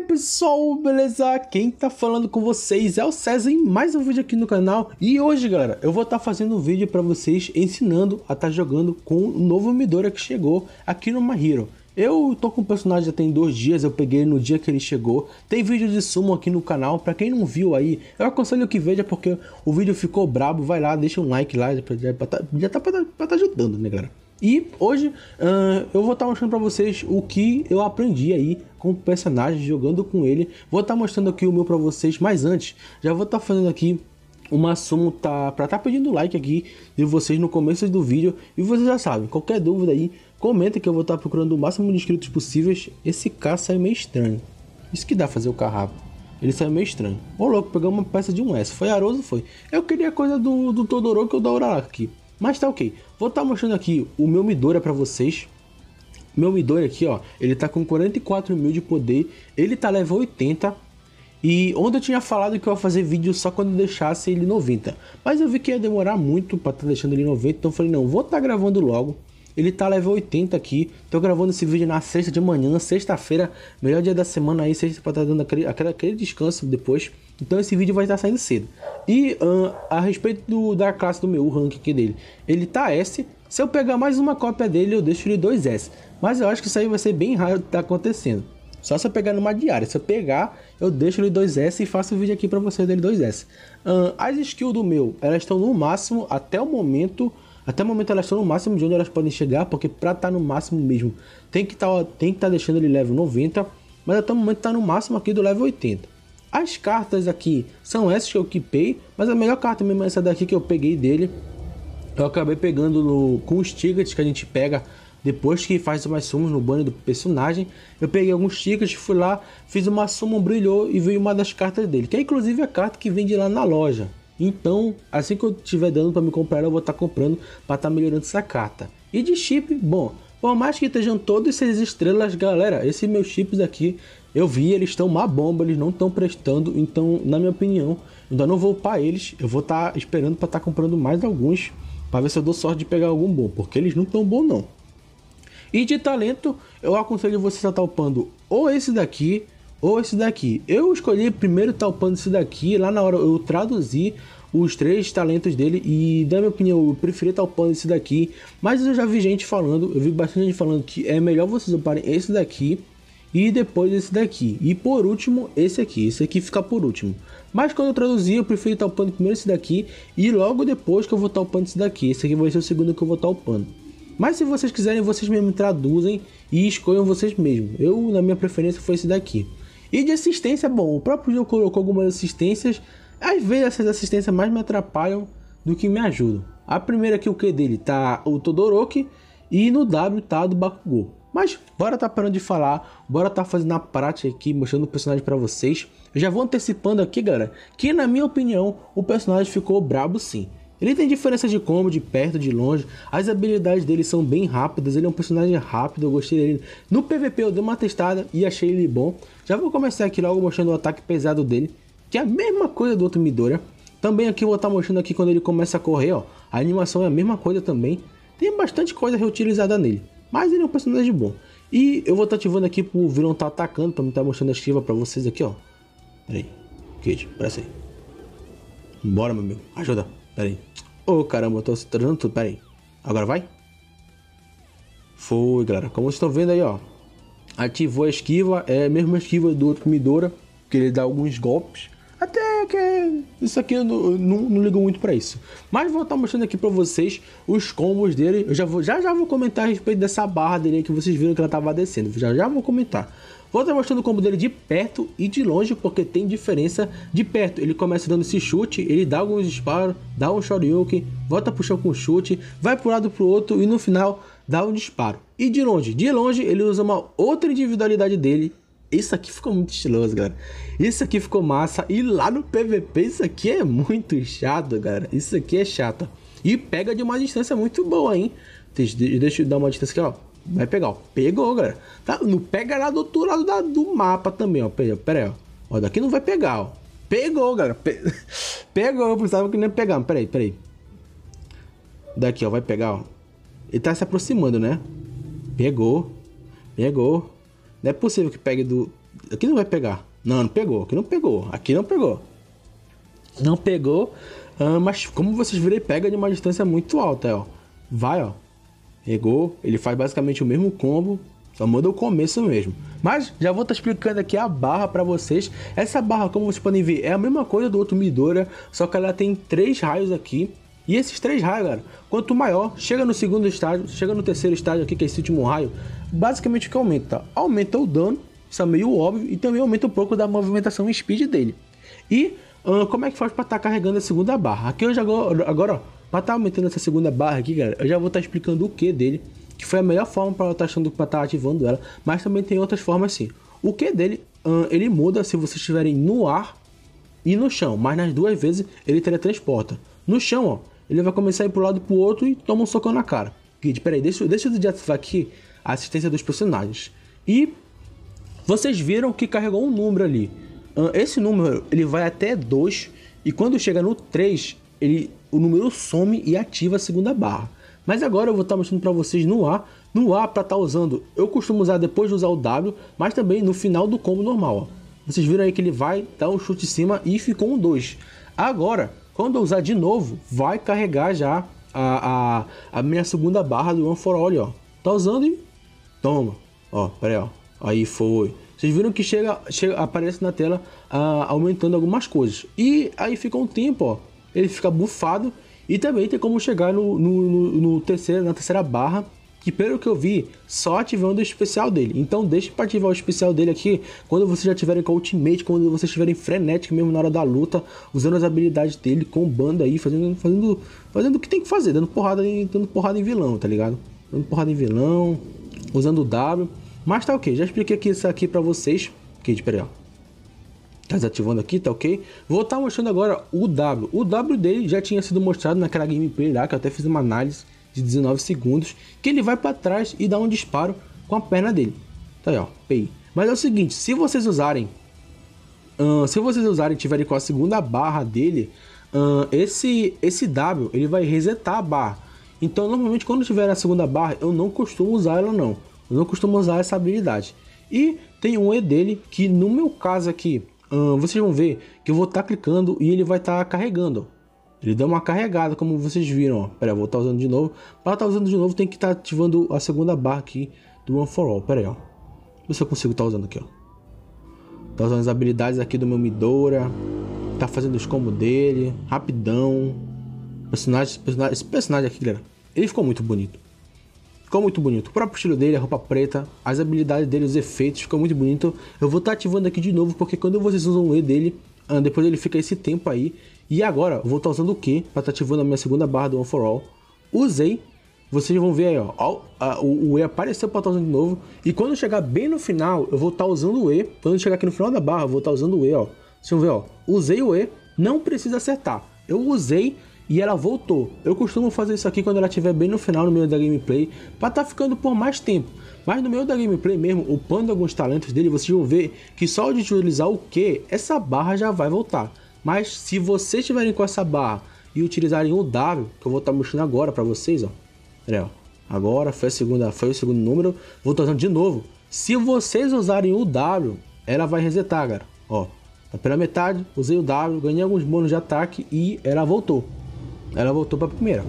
pessoal, beleza? Quem tá falando com vocês é o César em mais um vídeo aqui no canal E hoje galera, eu vou estar tá fazendo um vídeo para vocês ensinando a estar tá jogando com o novo Midora que chegou aqui no My Hero eu tô com o personagem já tem dois dias, eu peguei no dia que ele chegou. Tem vídeo de sumo aqui no canal, pra quem não viu aí, eu aconselho que veja porque o vídeo ficou brabo. Vai lá, deixa um like lá, já tá, já tá tá, tá, tá ajudando, né, galera? E hoje uh, eu vou estar tá mostrando para vocês o que eu aprendi aí com o personagem, jogando com ele. Vou estar tá mostrando aqui o meu para vocês, mas antes, já vou estar tá fazendo aqui uma soma tá, para estar pedindo like aqui de vocês no começo do vídeo. E vocês já sabem, qualquer dúvida aí, comenta que eu vou estar procurando o máximo de inscritos possíveis. Esse carro saiu meio estranho. Isso que dá fazer o carro Ele saiu meio estranho. Ô louco, pegamos uma peça de um S. Foi Aroso? Foi. Eu queria coisa do, do Todoroki ou da Uraraka mas tá ok. Vou estar tá mostrando aqui o meu Midora para vocês. Meu Midori aqui, ó, ele tá com 44 mil de poder, ele tá level 80. E onde eu tinha falado que eu ia fazer vídeo só quando deixasse ele 90. Mas eu vi que ia demorar muito para estar tá deixando ele 90, então falei, não, vou estar tá gravando logo. Ele tá level 80 aqui, tô gravando esse vídeo na sexta de manhã, sexta-feira, melhor dia da semana aí, sexta pra estar tá dando aquele, aquele, aquele descanso depois. Então esse vídeo vai estar saindo cedo. E uh, a respeito do, da classe do meu, o rank aqui dele, ele tá S. Se eu pegar mais uma cópia dele, eu deixo ele 2S. Mas eu acho que isso aí vai ser bem raro de tá acontecendo. Só se eu pegar numa diária. Se eu pegar, eu deixo ele 2S e faço o vídeo aqui para você dele 2S. Uh, as skills do meu, elas estão no máximo até o momento. Até o momento elas estão no máximo de onde elas podem chegar, porque para estar tá no máximo mesmo, tem que tá, estar tá deixando ele level 90. Mas até o momento está no máximo aqui do level 80. As cartas aqui são essas que eu equipei, mas a melhor carta mesmo é essa daqui que eu peguei dele. Eu acabei pegando no, com os tickets que a gente pega depois que faz umas sumos no banner do personagem. Eu peguei alguns tickets, fui lá, fiz uma suma, brilhou e veio uma das cartas dele, que é inclusive a carta que vende lá na loja. Então, assim que eu tiver dando para me comprar, eu vou estar tá comprando para estar tá melhorando essa carta. E de chip, bom, por mais que estejam todas essas estrelas, galera, esses meus chips aqui eu vi, eles estão uma bomba, eles não estão prestando, então, na minha opinião, ainda não vou upar eles. Eu vou estar tá esperando para estar tá comprando mais alguns, para ver se eu dou sorte de pegar algum bom, porque eles não estão bom não. E de talento, eu aconselho vocês a estar tá upando ou esse daqui, ou esse daqui. Eu escolhi primeiro estar tá upando esse daqui, lá na hora eu traduzi os três talentos dele e na minha opinião eu preferi estar tá upando esse daqui, mas eu já vi gente falando, eu vi bastante gente falando que é melhor vocês uparem esse daqui e depois esse daqui. E por último, esse aqui. Esse aqui fica por último. Mas quando eu traduzir, eu prefiro estar upando primeiro esse daqui e logo depois que eu vou estar upando esse daqui. Esse aqui vai ser o segundo que eu vou estar upando. Mas se vocês quiserem, vocês mesmo traduzem e escolham vocês mesmos. Eu, na minha preferência, foi esse daqui. E de assistência, bom, o próprio jogo colocou algumas assistências. Às vezes essas assistências mais me atrapalham do que me ajudam. A primeira que o Q dele tá o Todoroki e no W tá do Bakugou. Mas bora tá parando de falar, bora tá fazendo a prática aqui, mostrando o personagem para vocês. Eu já vou antecipando aqui, galera, que na minha opinião, o personagem ficou brabo sim. Ele tem diferenças de combo, de perto, de longe, as habilidades dele são bem rápidas, ele é um personagem rápido, eu gostei dele. No PVP eu dei uma testada e achei ele bom. Já vou começar aqui logo mostrando o ataque pesado dele, que é a mesma coisa do outro Midora. Também aqui eu vou estar tá mostrando aqui quando ele começa a correr, ó, a animação é a mesma coisa também. Tem bastante coisa reutilizada nele. Mas ele é um personagem bom. E eu vou estar tá ativando aqui pro vilão tá atacando, pra mim tá mostrando a esquiva pra vocês aqui, ó. Pera aí. Kid, parece aí. Bora, meu amigo. Ajuda. Pera aí. Ô, oh, caramba, eu tô se trancando tudo. Pera aí. Agora vai. Foi, galera. Como vocês estão vendo aí, ó. Ativou a esquiva. É a mesma esquiva do outro Midora. Que ele dá alguns golpes isso aqui eu não, não, não ligo muito para isso. Mas vou estar tá mostrando aqui para vocês os combos dele. Eu já, vou, já já vou comentar a respeito dessa barra dele que vocês viram que ela estava descendo. Já já vou comentar. Vou estar tá mostrando o combo dele de perto e de longe, porque tem diferença de perto. Ele começa dando esse chute, ele dá alguns disparos, dá um shoryuken, volta pro chão com chute, vai pro lado pro outro e no final dá um disparo. E de longe, de longe ele usa uma outra individualidade dele, isso aqui ficou muito estiloso, galera. Isso aqui ficou massa. E lá no PVP, isso aqui é muito chato, galera. Isso aqui é chato. E pega de uma distância muito boa, hein? Deixa eu dar uma distância aqui, ó. Vai pegar, ó. Pegou, galera. Tá? Não pega lá do outro lado da, do mapa também, ó. Pera, pera aí, ó. ó. Daqui não vai pegar, ó. Pegou, galera. Pe... pegou, eu pensava que nem pegava. pegar. Pera aí, pera aí. Daqui, ó. Vai pegar, ó. Ele tá se aproximando, né? Pegou. Pegou. Não é possível que pegue do. Aqui não vai pegar. Não, não pegou. Aqui não pegou. Aqui não pegou. Não pegou. Ah, mas como vocês viram, ele pega de uma distância muito alta, ó. Vai, ó. Pegou. Ele faz basicamente o mesmo combo. Só muda o começo mesmo. Mas já vou estar tá explicando aqui a barra para vocês. Essa barra, como vocês podem ver, é a mesma coisa do outro Midora, só que ela tem três raios aqui. E esses três raios, galera, quanto maior, chega no segundo estágio, chega no terceiro estágio aqui, que é esse último raio, basicamente o que aumenta? Aumenta o dano, isso é meio óbvio, e também aumenta um pouco da movimentação e speed dele. E uh, como é que faz para estar tá carregando a segunda barra? Aqui eu já agora, para estar tá aumentando essa segunda barra aqui, galera, eu já vou estar tá explicando o que dele, que foi a melhor forma para estar tá achando para estar tá ativando ela, mas também tem outras formas assim O que dele, uh, ele muda se vocês estiverem no ar e no chão, mas nas duas vezes ele teletransporta. No chão, ó, ele vai começar a ir o lado e o outro e toma um socão na cara. Guide, peraí, deixa, deixa eu desativar aqui a assistência dos personagens. E vocês viram que carregou um número ali. Esse número ele vai até 2 e quando chega no 3, ele, o número some e ativa a segunda barra. Mas agora eu vou estar tá mostrando para vocês no A, no A para estar tá usando. Eu costumo usar depois de usar o W, mas também no final do combo normal. Ó. Vocês viram aí que ele vai dar um chute em cima e ficou um 2. Agora, quando eu usar de novo, vai carregar já a, a, a minha segunda barra do One For All, ó. Tá usando e Toma. Ó, peraí, ó. Aí foi. Vocês viram que chega, chega aparece na tela ah, aumentando algumas coisas. E aí fica um tempo, ó. Ele fica bufado. E também tem como chegar no, no, no, no terceiro, na terceira barra que pelo que eu vi, só ativando o especial dele. Então deixe para ativar o especial dele aqui quando vocês já tiverem com o Ultimate, quando vocês estiverem frenético mesmo na hora da luta, usando as habilidades dele, com banda aí, fazendo, fazendo, fazendo o que tem que fazer, dando porrada em, dando porrada em vilão, tá ligado? Dando porrada em vilão, usando o W. Mas tá ok, já expliquei aqui isso aqui para vocês. que espera aí, ó. Tá desativando aqui, tá ok? Vou estar tá mostrando agora o W. O W dele já tinha sido mostrado naquela gameplay lá, que eu até fiz uma análise de 19 segundos, que ele vai para trás e dá um disparo com a perna dele. Tá aí, ó, Pay. Mas é o seguinte, se vocês usarem... Uh, se vocês usarem tiverem com a segunda barra dele, uh, esse, esse W ele vai resetar a barra. Então, normalmente, quando tiver a segunda barra, eu não costumo usar ela, não. Eu não costumo usar essa habilidade. E tem um E dele, que no meu caso aqui, vocês vão ver que eu vou estar tá clicando e ele vai estar tá carregando. Ele dá uma carregada, como vocês viram. aí, eu vou estar tá usando de novo. Para estar tá usando de novo, tem que estar tá ativando a segunda barra aqui do One For All. Pera aí, ó. Vê se eu consigo estar tá usando aqui, ó. Tá usando as habilidades aqui do meu Midora. Tá fazendo os combos dele. Rapidão. Personagem, personagem, esse personagem aqui, galera ele ficou muito bonito. Ficou muito bonito. O próprio estilo dele, a roupa preta, as habilidades dele, os efeitos, ficou muito bonito. Eu vou estar tá ativando aqui de novo, porque quando vocês usam o E dele, ah, depois ele fica esse tempo aí. E agora, vou estar tá usando o Q para estar tá ativando a minha segunda barra do One For All. Usei, vocês vão ver aí, ó, ó a, o, o, E apareceu para estar tá usando de novo. E quando chegar bem no final, eu vou estar tá usando o E. Quando chegar aqui no final da barra, eu vou estar tá usando o E, ó. Vocês vão ver, ó, usei o E, não precisa acertar. Eu usei, e ela voltou. Eu costumo fazer isso aqui quando ela estiver bem no final, no meio da gameplay, para estar tá ficando por mais tempo. Mas no meio da gameplay mesmo, upando alguns talentos dele, vocês vão ver que só de utilizar o Q, essa barra já vai voltar. Mas se vocês estiverem com essa barra e utilizarem o W, que eu vou estar tá mostrando agora para vocês, ó. Peraí, ó. Agora foi, a segunda, foi o segundo número, vou trazendo de novo. Se vocês usarem o W, ela vai resetar, cara. Ó, tá pela metade, usei o W, ganhei alguns bônus de ataque e ela voltou ela voltou pra primeira.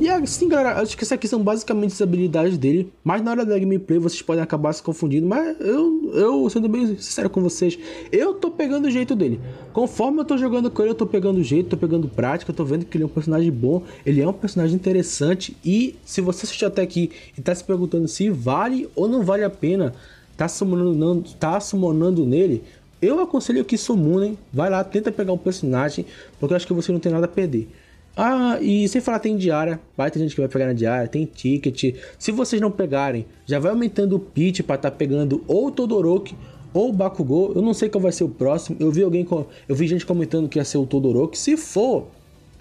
E assim, galera, acho que essas aqui são basicamente as habilidades dele. Mas na hora da gameplay vocês podem acabar se confundindo. Mas eu, eu sendo bem sincero com vocês, eu tô pegando o jeito dele. Conforme eu tô jogando com ele, eu tô pegando o jeito, tô pegando prática, tô vendo que ele é um personagem bom, ele é um personagem interessante. E se você assistiu até aqui e tá se perguntando se vale ou não vale a pena tá summonando, tá summonando nele, eu aconselho que summonem. Vai lá, tenta pegar um personagem, porque eu acho que você não tem nada a perder. Ah, e sem falar, tem diária. Vai ter gente que vai pegar na diária, tem ticket. Se vocês não pegarem, já vai aumentando o pitch para estar tá pegando ou Todoroki ou Bakugou. Eu não sei qual vai ser o próximo. Eu vi alguém com... eu vi gente comentando que ia ser o Todoroki. Se for,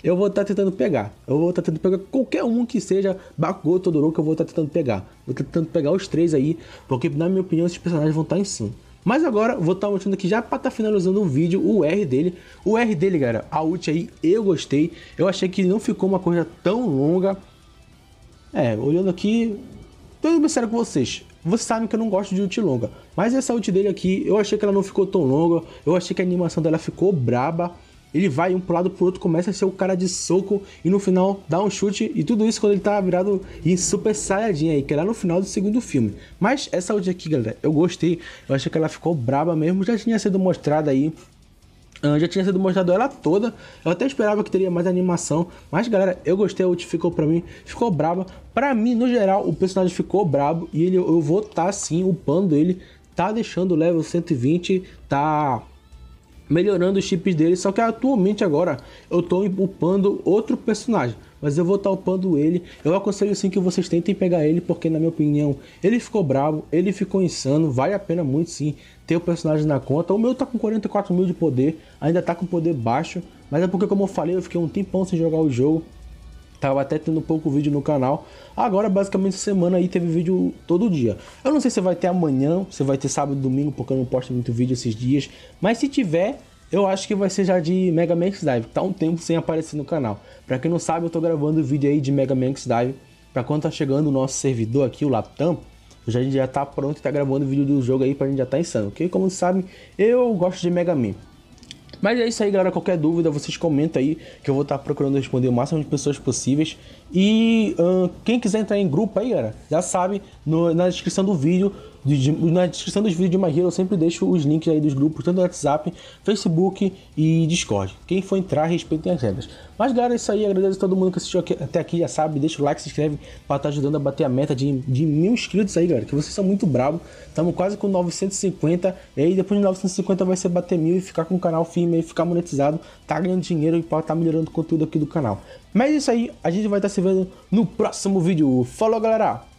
eu vou estar tá tentando pegar. Eu vou estar tá tentando pegar qualquer um que seja Bakugou ou Todoroki, eu vou estar tá tentando pegar. Vou estar tá tentando pegar os três aí, porque na minha opinião esses personagens vão estar tá em cima. Mas agora vou estar tá mostrando aqui já para estar tá finalizando o vídeo o R dele. O R dele, galera, a ult aí eu gostei. Eu achei que não ficou uma coisa tão longa. É, olhando aqui, tô bem sério com vocês. Vocês sabem que eu não gosto de ult longa, mas essa ult dele aqui, eu achei que ela não ficou tão longa, eu achei que a animação dela ficou braba, ele vai um pro lado pro outro, começa a ser o cara de soco e no final dá um chute e tudo isso quando ele tá virado em Super Saiyajin aí, que é lá no final do segundo filme. Mas essa ult aqui, galera, eu gostei, eu achei que ela ficou braba mesmo, já tinha sido mostrada aí ah, já tinha sido mostrado ela toda. Eu até esperava que teria mais animação. Mas, galera, eu gostei. A ult ficou pra mim. Ficou braba. Pra mim, no geral, o personagem ficou brabo. E ele, eu vou estar, tá, sim, upando ele. Tá deixando o level 120. Tá melhorando os chips dele, só que atualmente agora eu estou upando outro personagem, mas eu vou estar tá upando ele. Eu aconselho sim que vocês tentem pegar ele, porque na minha opinião, ele ficou bravo, ele ficou insano, vale a pena muito sim ter o personagem na conta. O meu tá com 44 mil de poder, ainda tá com poder baixo, mas é porque como eu falei, eu fiquei um tempão sem jogar o jogo, Tava até tendo pouco vídeo no canal. Agora, basicamente, semana aí teve vídeo todo dia. Eu não sei se vai ter amanhã, se vai ter sábado domingo, porque eu não posto muito vídeo esses dias. Mas se tiver, eu acho que vai ser já de Mega Man X-Dive. Tá um tempo sem aparecer no canal. Pra quem não sabe, eu tô gravando vídeo aí de Mega Man X-Dive. Pra quando tá chegando o nosso servidor aqui, o Latam, já, a gente já tá pronto e tá gravando vídeo do jogo aí pra gente já tá insano. Ok? Como vocês sabem, eu gosto de Mega Man. Mas é isso aí, galera. Qualquer dúvida, vocês comentam aí, que eu vou estar tá procurando responder o máximo de pessoas possíveis. E uh, quem quiser entrar em grupo aí, galera, já sabe, no, na descrição do vídeo na descrição dos vídeos de My Hero eu sempre deixo os links aí dos grupos, tanto do WhatsApp, Facebook e Discord. Quem for entrar, respeitem as regras. Mas galera, é isso aí. Agradeço a todo mundo que assistiu aqui, até aqui, já sabe. Deixa o like, se inscreve para estar tá ajudando a bater a meta de, de mil inscritos aí, galera. Que vocês são muito bravos. Estamos quase com 950. E aí depois de 950 vai ser bater mil e ficar com o canal firme e ficar monetizado. Tá ganhando dinheiro e pode tá melhorando o conteúdo aqui do canal. Mas é isso aí. A gente vai estar tá se vendo no próximo vídeo. Falou, galera!